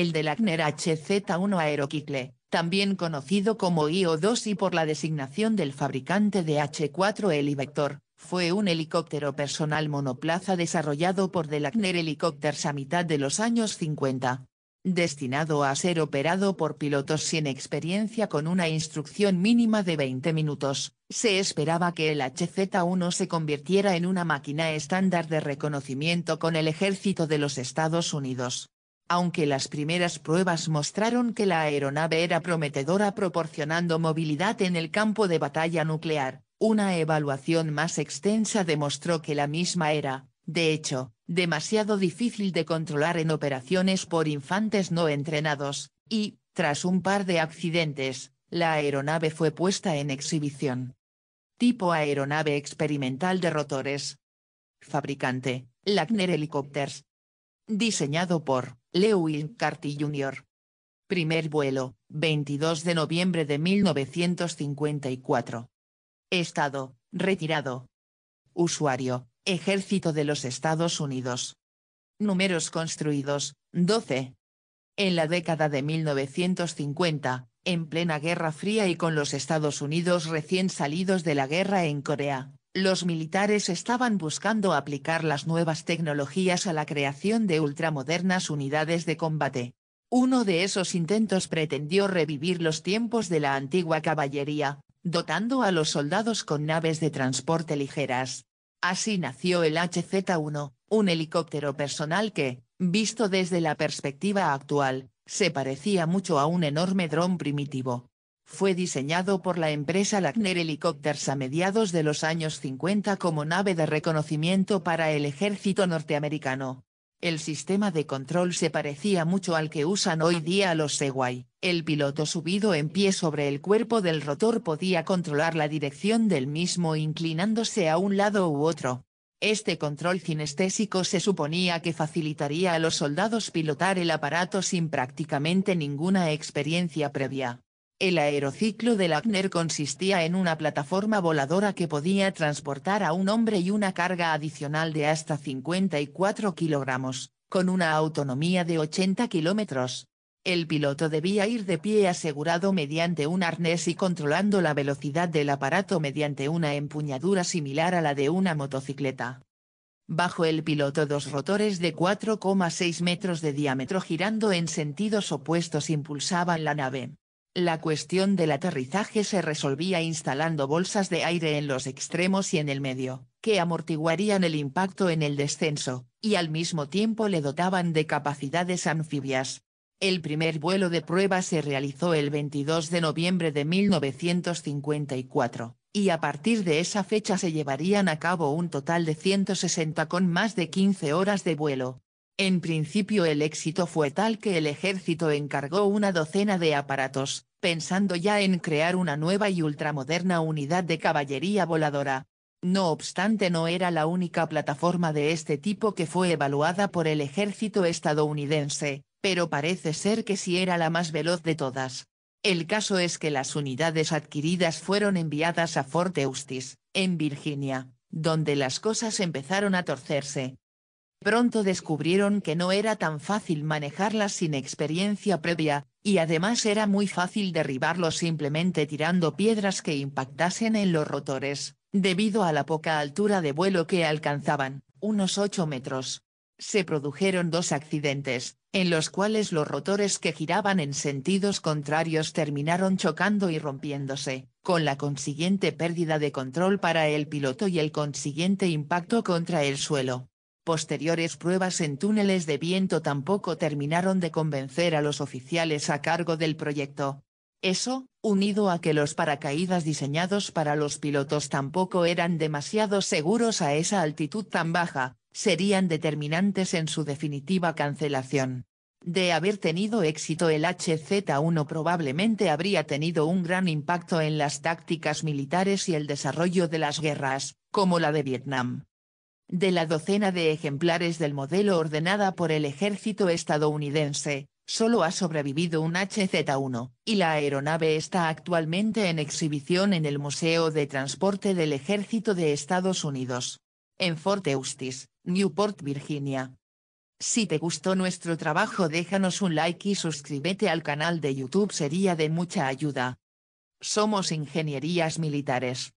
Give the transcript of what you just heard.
el Delacner Acner HZ1 aeroquicle, también conocido como IO-2 y por la designación del fabricante de H4 Helivector, fue un helicóptero personal monoplaza desarrollado por Delacner Helicopters a mitad de los años 50. Destinado a ser operado por pilotos sin experiencia con una instrucción mínima de 20 minutos, se esperaba que el HZ-1 se convirtiera en una máquina estándar de reconocimiento con el ejército de los Estados Unidos aunque las primeras pruebas mostraron que la aeronave era prometedora proporcionando movilidad en el campo de batalla nuclear, una evaluación más extensa demostró que la misma era, de hecho, demasiado difícil de controlar en operaciones por infantes no entrenados, y, tras un par de accidentes, la aeronave fue puesta en exhibición. Tipo aeronave experimental de rotores. Fabricante, Lagner Helicopters, Diseñado por Lewin Carty Jr. Primer vuelo, 22 de noviembre de 1954. Estado, retirado. Usuario, Ejército de los Estados Unidos. Números construidos, 12. En la década de 1950, en plena Guerra Fría y con los Estados Unidos recién salidos de la guerra en Corea, los militares estaban buscando aplicar las nuevas tecnologías a la creación de ultramodernas unidades de combate. Uno de esos intentos pretendió revivir los tiempos de la antigua caballería, dotando a los soldados con naves de transporte ligeras. Así nació el HZ-1, un helicóptero personal que, visto desde la perspectiva actual, se parecía mucho a un enorme dron primitivo. Fue diseñado por la empresa Lackner Helicopters a mediados de los años 50 como nave de reconocimiento para el ejército norteamericano. El sistema de control se parecía mucho al que usan hoy día los Segway. El piloto subido en pie sobre el cuerpo del rotor podía controlar la dirección del mismo inclinándose a un lado u otro. Este control cinestésico se suponía que facilitaría a los soldados pilotar el aparato sin prácticamente ninguna experiencia previa. El aerociclo de Lagner consistía en una plataforma voladora que podía transportar a un hombre y una carga adicional de hasta 54 kilogramos, con una autonomía de 80 kilómetros. El piloto debía ir de pie asegurado mediante un arnés y controlando la velocidad del aparato mediante una empuñadura similar a la de una motocicleta. Bajo el piloto dos rotores de 4,6 metros de diámetro girando en sentidos opuestos impulsaban la nave. La cuestión del aterrizaje se resolvía instalando bolsas de aire en los extremos y en el medio, que amortiguarían el impacto en el descenso, y al mismo tiempo le dotaban de capacidades anfibias. El primer vuelo de prueba se realizó el 22 de noviembre de 1954, y a partir de esa fecha se llevarían a cabo un total de 160 con más de 15 horas de vuelo, en principio el éxito fue tal que el ejército encargó una docena de aparatos, pensando ya en crear una nueva y ultramoderna unidad de caballería voladora. No obstante no era la única plataforma de este tipo que fue evaluada por el ejército estadounidense, pero parece ser que sí era la más veloz de todas. El caso es que las unidades adquiridas fueron enviadas a Fort Eustis, en Virginia, donde las cosas empezaron a torcerse. Pronto descubrieron que no era tan fácil manejarlas sin experiencia previa, y además era muy fácil derribarlo simplemente tirando piedras que impactasen en los rotores, debido a la poca altura de vuelo que alcanzaban, unos 8 metros. Se produjeron dos accidentes, en los cuales los rotores que giraban en sentidos contrarios terminaron chocando y rompiéndose, con la consiguiente pérdida de control para el piloto y el consiguiente impacto contra el suelo. Posteriores pruebas en túneles de viento tampoco terminaron de convencer a los oficiales a cargo del proyecto. Eso, unido a que los paracaídas diseñados para los pilotos tampoco eran demasiado seguros a esa altitud tan baja, serían determinantes en su definitiva cancelación. De haber tenido éxito el HZ-1 probablemente habría tenido un gran impacto en las tácticas militares y el desarrollo de las guerras, como la de Vietnam. De la docena de ejemplares del modelo ordenada por el ejército estadounidense, solo ha sobrevivido un HZ-1, y la aeronave está actualmente en exhibición en el Museo de Transporte del Ejército de Estados Unidos. En Fort Eustis, Newport, Virginia. Si te gustó nuestro trabajo déjanos un like y suscríbete al canal de YouTube sería de mucha ayuda. Somos Ingenierías Militares.